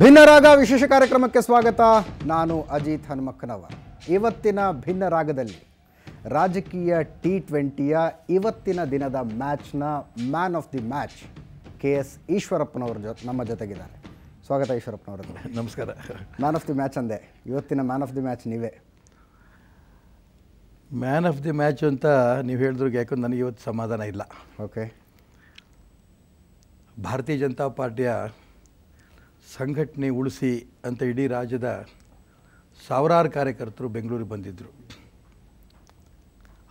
ಭಿನ್ನರಾಗ ವಿಶೇಷ ಕಾರ್ಯಕ್ರಮಕ್ಕೆ ಸ್ವಾಗತ ನಾನು ಅಜಿತ್ ಹನುಮಕ್ಕನವ ಇವತ್ತಿನ ಭಿನ್ನ ರಾಗದಲ್ಲಿ ರಾಜಕೀಯ ಟಿ ಟ್ವೆಂಟಿಯ ಇವತ್ತಿನ ದಿನದ ಮ್ಯಾಚ್ನ man of the match K S ಈಶ್ವರಪ್ಪನವ್ರ ಜೊ ನಮ್ಮ ಜೊತೆಗಿದ್ದಾರೆ ಸ್ವಾಗತ ಈಶ್ವರಪ್ಪನವ್ರ ನಮಸ್ಕಾರ ಮ್ಯಾನ್ ಆಫ್ ದಿ ಮ್ಯಾಚ್ ಅಂದೆ ಇವತ್ತಿನ ಮ್ಯಾನ್ ಆಫ್ ದಿ ಮ್ಯಾಚ್ ನೀವೇ ಮ್ಯಾನ್ ಆಫ್ ದಿ ಮ್ಯಾಚ್ ಅಂತ ನೀವು ಹೇಳಿದ್ರು ಯಾಕಂದ್ರೆ ನನಗೆ ಇವತ್ತು ಸಮಾಧಾನ ಇಲ್ಲ ಓಕೆ ಭಾರತೀಯ ಜನತಾ ಪಾರ್ಟಿಯ ಸಂಘಟನೆ ಉಳಿಸಿ ಅಂತ ಇಡೀ ರಾಜ್ಯದ ಸಾವಿರಾರು ಕಾರ್ಯಕರ್ತರು ಬೆಂಗಳೂರಿಗೆ ಬಂದಿದ್ದರು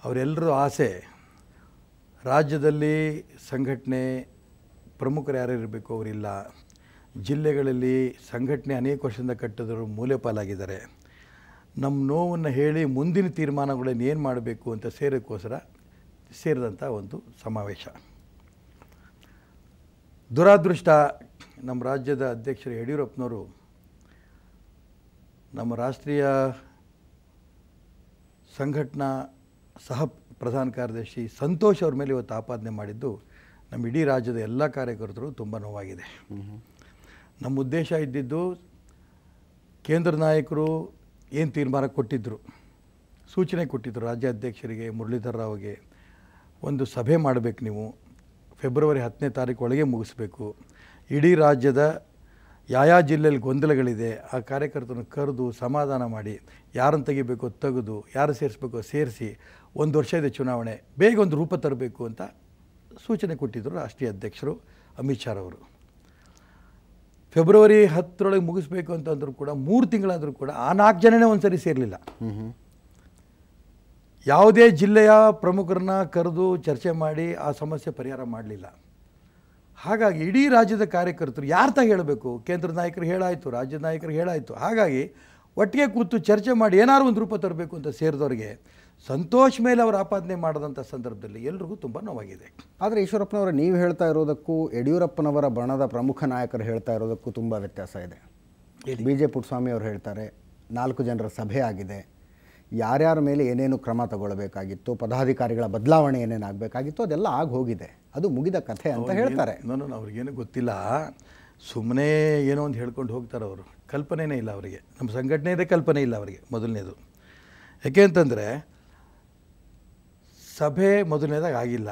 ಅವರೆಲ್ಲರೂ ಆಸೆ ರಾಜ್ಯದಲ್ಲಿ ಸಂಘಟನೆ ಪ್ರಮುಖರು ಯಾರು ಇರಬೇಕು ಅವರಿಲ್ಲ ಜಿಲ್ಲೆಗಳಲ್ಲಿ ಸಂಘಟನೆ ಅನೇಕ ವರ್ಷದಿಂದ ಕಟ್ಟಿದವರು ಮೂಲೆಪಾಲಾಗಿದ್ದಾರೆ ಪಾಲಾಗಿದ್ದಾರೆ ನಮ್ಮ ನೋವನ್ನು ಹೇಳಿ ಮುಂದಿನ ಏನು ಮಾಡಬೇಕು ಅಂತ ಸೇರೋಕ್ಕೋಸ್ಕರ ಸೇರಿದಂಥ ಒಂದು ಸಮಾವೇಶ ದುರಾದೃಷ್ಟ ನಮ್ಮ ರಾಜ್ಯದ ಅಧ್ಯಕ್ಷರು ಯಡಿಯೂರಪ್ಪನವರು ನಮ್ಮ ರಾಷ್ಟ್ರೀಯ ಸಂಘಟನಾ ಸಹ ಪ್ರಧಾನ ಕಾರ್ಯದರ್ಶಿ ಸಂತೋಷ್ ಅವ್ರ ಮೇಲೆ ಇವತ್ತು ಆಪಾದನೆ ಮಾಡಿದ್ದು ನಮ್ಮ ಇಡೀ ರಾಜ್ಯದ ಎಲ್ಲ ಕಾರ್ಯಕರ್ತರು ತುಂಬ ನೋವಾಗಿದೆ ನಮ್ಮ ಉದ್ದೇಶ ಇದ್ದಿದ್ದು ಕೇಂದ್ರ ನಾಯಕರು ಏನು ತೀರ್ಮಾನ ಕೊಟ್ಟಿದ್ದರು ಸೂಚನೆ ಕೊಟ್ಟಿದ್ದರು ರಾಜ್ಯಾಧ್ಯಕ್ಷರಿಗೆ ಮುರಳೀಧರ ರಾವ್ಗೆ ಒಂದು ಸಭೆ ಮಾಡಬೇಕು ನೀವು ಫೆಬ್ರವರಿ ಹತ್ತನೇ ತಾರೀಕು ಒಳಗೆ ಮುಗಿಸ್ಬೇಕು ಇಡೀ ರಾಜ್ಯದ ಯಾವ ಜಿಲ್ಲೆಯಲ್ಲಿ ಗೊಂದಲಗಳಿದೆ ಆ ಕಾರ್ಯಕರ್ತರನ್ನು ಕರೆದು ಸಮಾಧಾನ ಮಾಡಿ ಯಾರನ್ನು ತೆಗಿಬೇಕೋ ತೆಗೆದು ಯಾರು ಸೇರಿಸ್ಬೇಕೋ ಸೇರಿಸಿ ಒಂದು ವರ್ಷ ಇದೆ ಚುನಾವಣೆ ಬೇಗ ಒಂದು ರೂಪ ತರಬೇಕು ಅಂತ ಸೂಚನೆ ಕೊಟ್ಟಿದ್ದರು ರಾಷ್ಟ್ರೀಯ ಅಧ್ಯಕ್ಷರು ಅಮಿತ್ ಶಾರವರು ಫೆಬ್ರವರಿ ಹತ್ತರೊಳಗೆ ಮುಗಿಸ್ಬೇಕು ಅಂತಂದ್ರೂ ಕೂಡ ಮೂರು ತಿಂಗಳಾದರೂ ಕೂಡ ಆ ನಾಲ್ಕು ಜನನೇ ಒಂದು ಸರಿ ಸೇರಲಿಲ್ಲ ಯಾವುದೇ ಜಿಲ್ಲೆಯ ಪ್ರಮುಖರನ್ನ ಕರೆದು ಚರ್ಚೆ ಮಾಡಿ ಆ ಸಮಸ್ಯೆ ಪರಿಹಾರ ಮಾಡಲಿಲ್ಲ ಹಾಗಾಗಿ ಇಡೀ ರಾಜ್ಯದ ಕಾರ್ಯಕರ್ತರು ಯಾರ ಹೇಳಬೇಕು ಕೇಂದ್ರ ನಾಯಕರು ಹೇಳಾಯಿತು ರಾಜ್ಯದ ನಾಯಕರು ಹೇಳಾಯಿತು ಹಾಗಾಗಿ ಒಟ್ಟಿಗೆ ಕೂತು ಚರ್ಚೆ ಮಾಡಿ ಏನಾದ್ರು ಒಂದು ರೂಪ ತರಬೇಕು ಅಂತ ಸೇರಿದವ್ರಿಗೆ ಸಂತೋಷ್ ಮೇಲೆ ಅವರು ಆಪಾದನೆ ಮಾಡಿದಂಥ ಸಂದರ್ಭದಲ್ಲಿ ಎಲ್ರಿಗೂ ತುಂಬ ನೋವಾಗಿದೆ ಆದರೆ ಈಶ್ವರಪ್ಪನವರ ನೀವು ಹೇಳ್ತಾ ಇರೋದಕ್ಕೂ ಯಡಿಯೂರಪ್ಪನವರ ಬಣದ ಪ್ರಮುಖ ನಾಯಕರು ಹೇಳ್ತಾ ಇರೋದಕ್ಕೂ ತುಂಬ ವ್ಯತ್ಯಾಸ ಇದೆ ಬಿ ಜೆ ಪುಟ್ಟಸ್ವಾಮಿ ಅವರು ಹೇಳ್ತಾರೆ ನಾಲ್ಕು ಜನರ ಸಭೆ ಆಗಿದೆ ಯಾರ್ಯಾರ ಮೇಲೆ ಏನೇನು ಕ್ರಮ ತಗೊಳ್ಬೇಕಾಗಿತ್ತು ಪದಾಧಿಕಾರಿಗಳ ಬದಲಾವಣೆ ಏನೇನು ಆಗಬೇಕಾಗಿತ್ತು ಅದೆಲ್ಲ ಆಗೋಗಿದೆ ಹೋಗಿದೆ ಅದು ಮುಗಿದ ಕಥೆ ಅಂತ ಹೇಳ್ತಾರೆ ನಾನು ಅವ್ರಿಗೇನು ಗೊತ್ತಿಲ್ಲ ಸುಮ್ಮನೆ ಏನೋ ಒಂದು ಹೇಳ್ಕೊಂಡು ಹೋಗ್ತಾರೆ ಅವರು ಕಲ್ಪನೆನೇ ಇಲ್ಲ ಅವರಿಗೆ ನಮ್ಮ ಸಂಘಟನೆಯದೇ ಕಲ್ಪನೆ ಇಲ್ಲ ಅವರಿಗೆ ಮೊದಲನೇದು ಯಾಕೆ ಅಂತಂದರೆ ಸಭೆ ಮೊದಲನೇದಾಗ ಆಗಿಲ್ಲ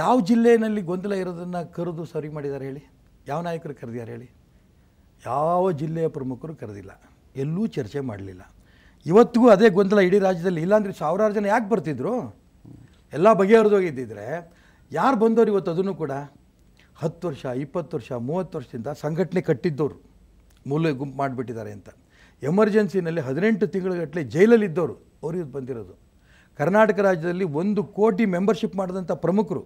ಯಾವ ಜಿಲ್ಲೆಯಲ್ಲಿ ಗೊಂದಲ ಇರೋದನ್ನು ಕರೆದು ಸರಿ ಮಾಡಿದ್ದಾರೆ ಹೇಳಿ ಯಾವ ನಾಯಕರು ಕರೆದಿದ್ದಾರೆ ಹೇಳಿ ಯಾವ ಜಿಲ್ಲೆಯ ಪ್ರಮುಖರು ಕರೆದಿಲ್ಲ ಎಲ್ಲೂ ಚರ್ಚೆ ಮಾಡಲಿಲ್ಲ ಇವತ್ತಿಗೂ ಅದೇ ಗೊಂದಲ ಇಡೀ ರಾಜ್ಯದಲ್ಲಿ ಇಲ್ಲಾಂದರೆ ಸಾವಿರಾರು ಜನ ಯಾಕೆ ಬರ್ತಿದ್ರು ಎಲ್ಲ ಹೋಗಿದ್ದಿದ್ರೆ ಯಾರು ಬಂದವರು ಇವತ್ತು ಅದನ್ನು ಕೂಡ ಹತ್ತು ವರ್ಷ ಇಪ್ಪತ್ತು ವರ್ಷ ಮೂವತ್ತು ವರ್ಷದಿಂದ ಸಂಘಟನೆ ಕಟ್ಟಿದ್ದವರು ಮೂಲೆ ಗುಂಪು ಮಾಡಿಬಿಟ್ಟಿದ್ದಾರೆ ಅಂತ ಎಮರ್ಜೆನ್ಸಿನಲ್ಲಿ ಹದಿನೆಂಟು ತಿಂಗಳುಗಟ್ಟಲೆ ಜೈಲಲ್ಲಿದ್ದವರು ಅವ್ರಿಗೆ ಬಂದಿರೋದು ಕರ್ನಾಟಕ ರಾಜ್ಯದಲ್ಲಿ ಒಂದು ಕೋಟಿ ಮೆಂಬರ್ಶಿಪ್ ಮಾಡಿದಂಥ ಪ್ರಮುಖರು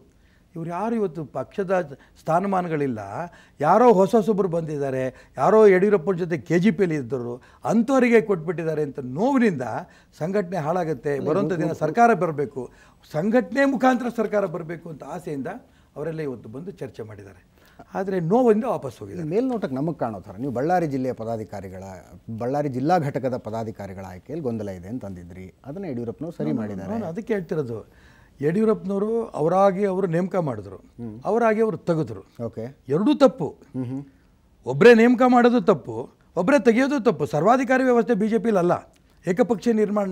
ಇವ್ರು ಯಾರು ಇವತ್ತು ಪಕ್ಷದ ಸ್ಥಾನಮಾನಗಳಿಲ್ಲ ಯಾರೋ ಹೊಸ ಹೊಸೊಬ್ಬರು ಬಂದಿದ್ದಾರೆ ಯಾರೋ ಯಡಿಯೂರಪ್ಪನ ಜೊತೆ ಕೆ ಜಿ ಪಿಯಲ್ಲಿ ಇದ್ದರು ಅಂಥವರಿಗೆ ಕೊಟ್ಬಿಟ್ಟಿದ್ದಾರೆ ಅಂತ ನೋವಿನಿಂದ ಸಂಘಟನೆ ಹಾಳಾಗುತ್ತೆ ಬರುವಂಥ ದಿನ ಸರ್ಕಾರ ಬರಬೇಕು ಸಂಘಟನೆ ಮುಖಾಂತರ ಸರ್ಕಾರ ಬರಬೇಕು ಅಂತ ಆಸೆಯಿಂದ ಅವರೆಲ್ಲ ಇವತ್ತು ಬಂದು ಚರ್ಚೆ ಮಾಡಿದ್ದಾರೆ ಆದರೆ ನೋವಿಂದ ವಾಪಸ್ ಹೋಗಿದೆ ಮೇಲ್ನೋಟಕ್ಕೆ ನಮಗೆ ಕಾಣೋ ಥರ ನೀವು ಬಳ್ಳಾರಿ ಜಿಲ್ಲೆಯ ಪದಾಧಿಕಾರಿಗಳ ಬಳ್ಳಾರಿ ಜಿಲ್ಲಾ ಘಟಕದ ಪದಾಧಿಕಾರಿಗಳ ಆಯ್ಕೆಯಲ್ಲಿ ಗೊಂದಲ ಇದೆ ಅಂತಂದಿದ್ರಿ ಅದನ್ನು ಯಡಿಯೂರಪ್ಪನವರು ಸರಿ ಮಾಡಿದ್ದಾರೆ ಅದಕ್ಕೆ ಹೇಳ್ತಿರೋದು ಯಡಿಯೂರಪ್ಪನವರು ಅವರಾಗಿ ಅವರು ನೇಮಕ ಮಾಡಿದ್ರು ಅವರಾಗಿ ಅವರು ತೆಗೆದ್ರು ಓಕೆ ಎರಡೂ ತಪ್ಪು ಒಬ್ಬರೇ ನೇಮಕ ಮಾಡೋದು ತಪ್ಪು ಒಬ್ಬರೇ ತೆಗೆಯೋದು ತಪ್ಪು ಸರ್ವಾಧಿಕಾರಿ ವ್ಯವಸ್ಥೆ ಬಿ ಜೆ ಅಲ್ಲ ಏಕಪಕ್ಷೀಯ ನಿರ್ಮಾಣ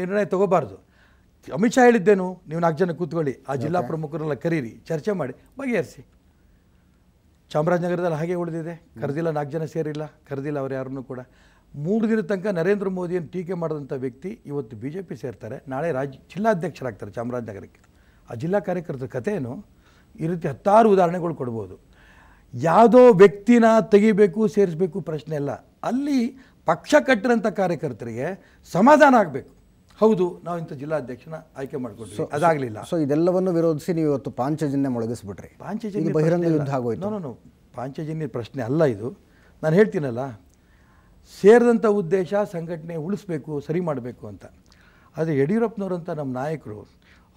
ನಿರ್ಣಯ ತಗೋಬಾರ್ದು ಅಮಿತ್ ಶಾ ಹೇಳಿದ್ದೇನು ನೀವು ನಾಲ್ಕು ಜನ ಕೂತ್ಕೊಳ್ಳಿ ಆ ಜಿಲ್ಲಾ ಪ್ರಮುಖರೆಲ್ಲ ಕರೀರಿ ಚರ್ಚೆ ಮಾಡಿ ಬಗೆಹರಿಸಿ ಚಾಮರಾಜನಗರದಲ್ಲಿ ಹಾಗೆ ಉಳಿದಿದೆ ಕರೆದಿಲ್ಲ ನಾಲ್ಕು ಜನ ಸೇರಿಲ್ಲ ಕರೆದಿಲ್ಲ ಅವ್ರು ಯಾರನ್ನೂ ಕೂಡ ಮೂರು ದಿನ ತನಕ ನರೇಂದ್ರ ಮೋದಿಯನ್ನು ಟೀಕೆ ಮಾಡಿದಂಥ ವ್ಯಕ್ತಿ ಇವತ್ತು ಬಿ ಜೆ ಪಿ ಸೇರ್ತಾರೆ ನಾಳೆ ರಾಜ್ ಜಿಲ್ಲಾಧ್ಯಕ್ಷರಾಗ್ತಾರೆ ಚಾಮರಾಜನಗರಕ್ಕೆ ಆ ಜಿಲ್ಲಾ ಕಾರ್ಯಕರ್ತರ ಕಥೆಯೇನು ಈ ರೀತಿ ಹತ್ತಾರು ಉದಾಹರಣೆಗಳು ಕೊಡ್ಬೋದು ಯಾವುದೋ ವ್ಯಕ್ತಿನ ತೆಗಿಬೇಕು ಸೇರಿಸಬೇಕು ಪ್ರಶ್ನೆ ಇಲ್ಲ ಅಲ್ಲಿ ಪಕ್ಷ ಕಟ್ಟಿರೋಂಥ ಕಾರ್ಯಕರ್ತರಿಗೆ ಸಮಾಧಾನ ಆಗಬೇಕು ಹೌದು ನಾವು ಇಂಥ ಜಿಲ್ಲಾಧ್ಯಕ್ಷನ ಆಯ್ಕೆ ಸೊ ಅದಾಗಲಿಲ್ಲ ಸೊ ಇದೆಲ್ಲವನ್ನು ವಿರೋಧಿಸಿ ನೀವು ಇವತ್ತು ಪಾಂಚಜನ್ಯ ಮೊಳಗಿಸ್ಬಿಟ್ರಿ ಪಾಂಚಜನ್ಯ ಬಹಿರಂಗ ಯುದ್ಧ ಆಗೋಯ್ತು ನೋ ನೋ ಪಾಂಚಜನ್ಯ ಪ್ರಶ್ನೆ ಅಲ್ಲ ಇದು ನಾನು ಹೇಳ್ತೀನಲ್ಲ ಸೇರಿದಂಥ ಉದ್ದೇಶ ಸಂಘಟನೆ ಉಳಿಸ್ಬೇಕು ಸರಿ ಮಾಡಬೇಕು ಅಂತ ಆದರೆ ಯಡಿಯೂರಪ್ಪನವರಂಥ ನಮ್ಮ ನಾಯಕರು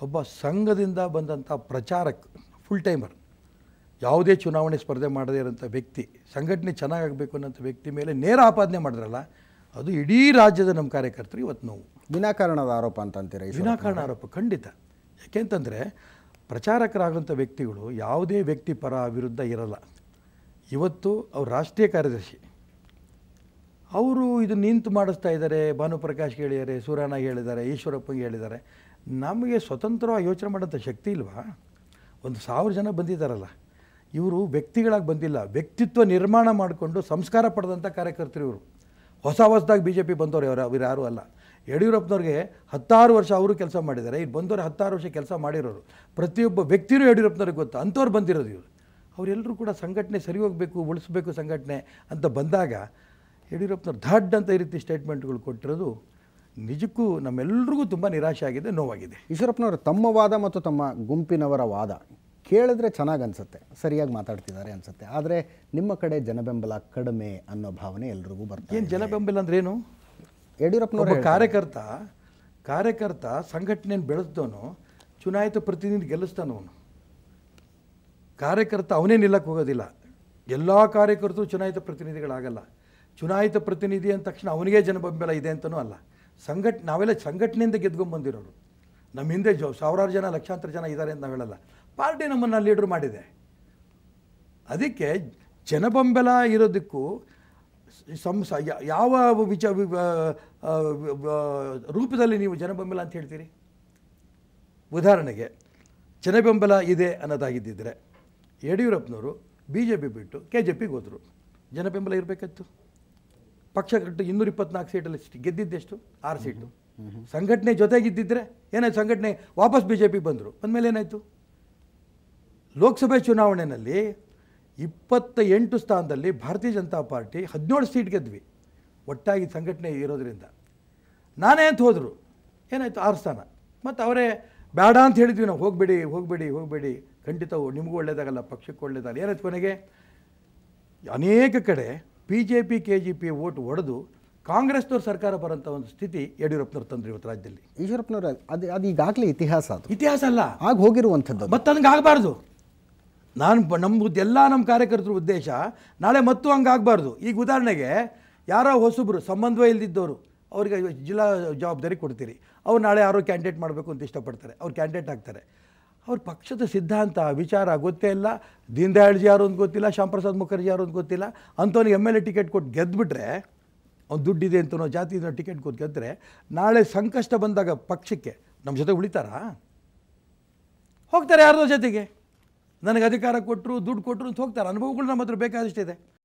ಒಬ್ಬ ಸಂಘದಿಂದ ಬಂದಂಥ ಪ್ರಚಾರಕ್ಕೆ ಫುಲ್ ಟೈಮರ್ ಯಾವುದೇ ಚುನಾವಣೆ ಸ್ಪರ್ಧೆ ಮಾಡದೇ ಇರೋಂಥ ವ್ಯಕ್ತಿ ಸಂಘಟನೆ ಚೆನ್ನಾಗಬೇಕು ಅನ್ನೋಂಥ ವ್ಯಕ್ತಿ ಮೇಲೆ ನೇರ ಆಪಾದನೆ ಮಾಡಿದ್ರಲ್ಲ ಅದು ಇಡೀ ರಾಜ್ಯದ ನಮ್ಮ ಕಾರ್ಯಕರ್ತರಿಗೆ ಇವತ್ತು ನೋವು ವಿನಾಕಾರಣದ ಆರೋಪ ಅಂತ ಅಂತೀರ ವಿನಾಕಾರಣ ಆರೋಪ ಖಂಡಿತ ಯಾಕೆಂತಂದರೆ ಪ್ರಚಾರಕರಾಗೋಂಥ ವ್ಯಕ್ತಿಗಳು ಯಾವುದೇ ವ್ಯಕ್ತಿ ಪರ ವಿರುದ್ಧ ಇರಲ್ಲ ಇವತ್ತು ಅವ್ರು ರಾಷ್ಟ್ರೀಯ ಕಾರ್ಯದರ್ಶಿ ಅವರು ಇದು ನಿಂತು ಮಾಡಿಸ್ತಾ ಇದ್ದಾರೆ ಭಾನುಪ್ರಕಾಶ್ ಹೇಳಿದ್ದಾರೆ ಸೂರ್ಯನಾಗೆ ಹೇಳಿದ್ದಾರೆ ಈಶ್ವರಪ್ಪಗೆ ಹೇಳಿದ್ದಾರೆ ನಮಗೆ ಸ್ವತಂತ್ರವಾಗಿ ಯೋಚನೆ ಮಾಡೋಂಥ ಶಕ್ತಿ ಇಲ್ವಾ ಒಂದು ಸಾವಿರ ಜನ ಬಂದಿದ್ದಾರಲ್ಲ ಇವರು ವ್ಯಕ್ತಿಗಳಾಗಿ ಬಂದಿಲ್ಲ ವ್ಯಕ್ತಿತ್ವ ನಿರ್ಮಾಣ ಮಾಡಿಕೊಂಡು ಸಂಸ್ಕಾರ ಪಡೆದಂಥ ಕಾರ್ಯಕರ್ತರು ಇವರು ಹೊಸ ಹೊಸದಾಗಿ ಬಿ ಜೆ ಪಿ ಬಂದವರು ಅವರ ಇವ್ರು ಯಾರೂ ಅಲ್ಲ ಯಡಿಯೂರಪ್ಪನವ್ರಿಗೆ ಹತ್ತಾರು ವರ್ಷ ಅವರು ಕೆಲಸ ಮಾಡಿದ್ದಾರೆ ಇದು ಬಂದವರು ಹತ್ತಾರು ವರ್ಷ ಕೆಲಸ ಮಾಡಿರೋರು ಪ್ರತಿಯೊಬ್ಬ ವ್ಯಕ್ತಿಯೂ ಯಡಿಯೂರಪ್ಪನವ್ರಿಗೆ ಗೊತ್ತು ಅಂಥವ್ರು ಬಂದಿರೋದು ಇವರು ಅವರೆಲ್ಲರೂ ಕೂಡ ಸಂಘಟನೆ ಸರಿ ಹೋಗಬೇಕು ಉಳಿಸ್ಬೇಕು ಸಂಘಟನೆ ಅಂತ ಬಂದಾಗ ಯಡಿಯೂರಪ್ಪನವ್ರು ಧಡ್ ಅಂತ ಈ ರೀತಿ ಸ್ಟೇಟ್ಮೆಂಟ್ಗಳು ಕೊಟ್ಟಿರೋದು ನಿಜಕ್ಕೂ ನಮ್ಮೆಲ್ರಿಗೂ ತುಂಬ ನಿರಾಶೆ ಆಗಿದೆ ನೋವಾಗಿದೆ ಈಶ್ವರಪ್ಪನವರು ತಮ್ಮ ವಾದ ಮತ್ತು ತಮ್ಮ ಗುಂಪಿನವರ ವಾದ ಕೇಳಿದ್ರೆ ಚೆನ್ನಾಗಿ ಅನಿಸುತ್ತೆ ಸರಿಯಾಗಿ ಮಾತಾಡ್ತಿದ್ದಾರೆ ಅನಿಸುತ್ತೆ ಆದರೆ ನಿಮ್ಮ ಕಡೆ ಜನಬೆಂಬಲ ಕಡಿಮೆ ಅನ್ನೋ ಭಾವನೆ ಎಲ್ರಿಗೂ ಬರ್ತದೆ ಏನು ಜನಬೆಂಬಲ ಅಂದ್ರೇನು ಯಡಿಯೂರಪ್ಪನವರ ಕಾರ್ಯಕರ್ತ ಕಾರ್ಯಕರ್ತ ಸಂಘಟನೆಯನ್ನು ಬೆಳೆಸ್ದವನು ಚುನಾಯಿತ ಪ್ರತಿನಿಧಿ ಗೆಲ್ಲಿಸ್ತಾನು ಅವನು ಕಾರ್ಯಕರ್ತ ಅವನೇ ನಿಲ್ಲಕ್ಕೆ ಹೋಗೋದಿಲ್ಲ ಎಲ್ಲ ಕಾರ್ಯಕರ್ತರು ಚುನಾಯಿತ ಪ್ರತಿನಿಧಿಗಳಾಗಲ್ಲ ಚುನಾಯಿತ ಪ್ರತಿನಿಧಿ ಅಂದ ತಕ್ಷಣ ಅವನಿಗೆ ಬೆಂಬಲ ಇದೆ ಅಂತಲೂ ಅಲ್ಲ ಸಂಘಟ್ ನಾವೆಲ್ಲ ಸಂಘಟನೆಯಿಂದ ಗೆದ್ಕೊಂಡ್ಬಂದಿರೋರು ನಮ್ಮ ಹಿಂದೆ ಜೋ ಸಾವಿರಾರು ಜನ ಲಕ್ಷಾಂತರ ಜನ ಇದ್ದಾರೆ ಅಂತ ನಾವು ಹೇಳಲ್ಲ ಪಾರ್ಟಿ ನಮ್ಮನ್ನು ಲೀಡ್ರ್ ಮಾಡಿದೆ ಅದಕ್ಕೆ ಬೆಂಬಲ ಇರೋದಕ್ಕೂ ಸಂಸ ಯಾವ ವಿಚ ರೂಪದಲ್ಲಿ ನೀವು ಬೆಂಬಲ ಅಂತ ಹೇಳ್ತೀರಿ ಉದಾಹರಣೆಗೆ ಬೆಂಬಲ ಇದೆ ಅನ್ನೋದಾಗಿದ್ದಿದ್ರೆ ಯಡಿಯೂರಪ್ಪನವರು ಬಿ ಜೆ ಪಿ ಬಿಟ್ಟು ಕೆ ಜೆ ಪಿಗೆ ಹೋದರು ಬೆಂಬಲ ಇರಬೇಕಿತ್ತು ಪಕ್ಷ ಕಟ್ಟು ಇನ್ನೂರ ಇಪ್ಪತ್ನಾಲ್ಕು ಸೀಟಲ್ಲಿ ಗೆದ್ದಿದ್ದೆಷ್ಟು ಆರು ಸೀಟು ಸಂಘಟನೆ ಜೊತೆಗಿದ್ದಿದ್ರೆ ಏನಾಯ್ತು ಸಂಘಟನೆ ವಾಪಸ್ ಬಿ ಜೆ ಪಿಗೆ ಬಂದರು ಅಂದಮೇಲೆ ಏನಾಯಿತು ಲೋಕಸಭೆ ಚುನಾವಣೆಯಲ್ಲಿ ಇಪ್ಪತ್ತ ಎಂಟು ಸ್ಥಾನದಲ್ಲಿ ಭಾರತೀಯ ಜನತಾ ಪಾರ್ಟಿ ಹದಿನೇಳು ಸೀಟ್ ಗೆದ್ವಿ ಒಟ್ಟಾಗಿ ಸಂಘಟನೆ ಇರೋದರಿಂದ ನಾನೇ ಅಂತ ಹೋದರು ಏನಾಯಿತು ಆರು ಸ್ಥಾನ ಮತ್ತು ಅವರೇ ಬೇಡ ಅಂತ ಹೇಳಿದ್ವಿ ನಾವು ಹೋಗಬೇಡಿ ಹೋಗಬೇಡಿ ಹೋಗಬೇಡಿ ಖಂಡಿತವು ನಿಮಗೂ ಒಳ್ಳೇದಾಗಲ್ಲ ಪಕ್ಷಕ್ಕೂ ಒಳ್ಳೇದಾಗಲ್ಲ ಏನಾಯ್ತು ಕೊನೆಗೆ ಅನೇಕ ಕಡೆ B J P K G P vote ಒಡೆದು ಕಾಂಗ್ರೆಸ್ನವ್ರ ಸರ್ಕಾರ ಬರೋಂಥ ಒಂದು ಸ್ಥಿತಿ ಯಡಿಯೂರಪ್ಪನವ್ರು ತಂದ್ರು ಇವತ್ತು ರಾಜ್ಯದಲ್ಲಿ ಈಶ್ವರಪ್ಪನವ್ರ ಅದು ಅದು ಈಗಾಗಲೇ ಇತಿಹಾಸ ಅದು ಇತಿಹಾಸ ಅಲ್ಲ ಆಗ ಹೋಗಿರುವಂಥದ್ದು ಮತ್ತೆ ಆಗಬಾರ್ದು ನಾನು ನಮ್ಮದು ಎಲ್ಲ ನಮ್ಮ ಕಾರ್ಯಕರ್ತರ ಉದ್ದೇಶ ನಾಳೆ ಮತ್ತೂ ಹಂಗಾಗಬಾರ್ದು ಈಗ ಉದಾಹರಣೆಗೆ ಯಾರೋ ಹೊಸಬ್ರು ಸಂಬಂಧವೇ ಇಲ್ದಿದ್ದವರು ಅವ್ರಿಗೆ ಜಿಲ್ಲಾ ಜವಾಬ್ದಾರಿ ಕೊಡ್ತೀರಿ ಅವ್ರು ನಾಳೆ ಯಾರೋ ಕ್ಯಾಂಡಿಡೇಟ್ ಮಾಡಬೇಕು ಅಂತ ಇಷ್ಟಪಡ್ತಾರೆ ಅವ್ರು ಕ್ಯಾಂಡಿಡೇಟ್ ಆಗ್ತಾರೆ ಅವ್ರ ಪಕ್ಷದ ಸಿದ್ಧಾಂತ ವಿಚಾರ ಗೊತ್ತೇ ಇಲ್ಲ ದೀನ್ ದಯಾಳ್ಜಿ ಯಾರು ಅಂತ ಗೊತ್ತಿಲ್ಲ ಶ್ಯಾಮ್ ಪ್ರಸಾದ್ ಮುಖರ್ಜಿ ಯಾರು ಅಂತ ಗೊತ್ತಿಲ್ಲ ಅಂಥವ್ನಿಗೆ ಎಮ್ ಎಲ್ ಎ ಟಿಕೆಟ್ ಕೊಟ್ಟು ಗೆದ್ದುಬಿಟ್ರೆ ಅವ್ನು ದುಡ್ಡಿದೆ ಅಂತನೋ ಜಾತಿ ಟಿಕೆಟ್ ಕೊಟ್ಟು ಗೆದ್ದರೆ ನಾಳೆ ಸಂಕಷ್ಟ ಬಂದಾಗ ಪಕ್ಷಕ್ಕೆ ನಮ್ಮ ಜೊತೆ ಉಳಿತಾರಾ ಹೋಗ್ತಾರೆ ಯಾರದೋ ಜೊತೆಗೆ ನನಗೆ ಅಧಿಕಾರ ಕೊಟ್ಟರು ದುಡ್ಡು ಕೊಟ್ಟರು ಅಂತ ಹೋಗ್ತಾರೆ ಅನುಭವಗಳು ನಮ್ಮ ಹತ್ರ ಬೇಕಾದಷ್ಟಿದೆ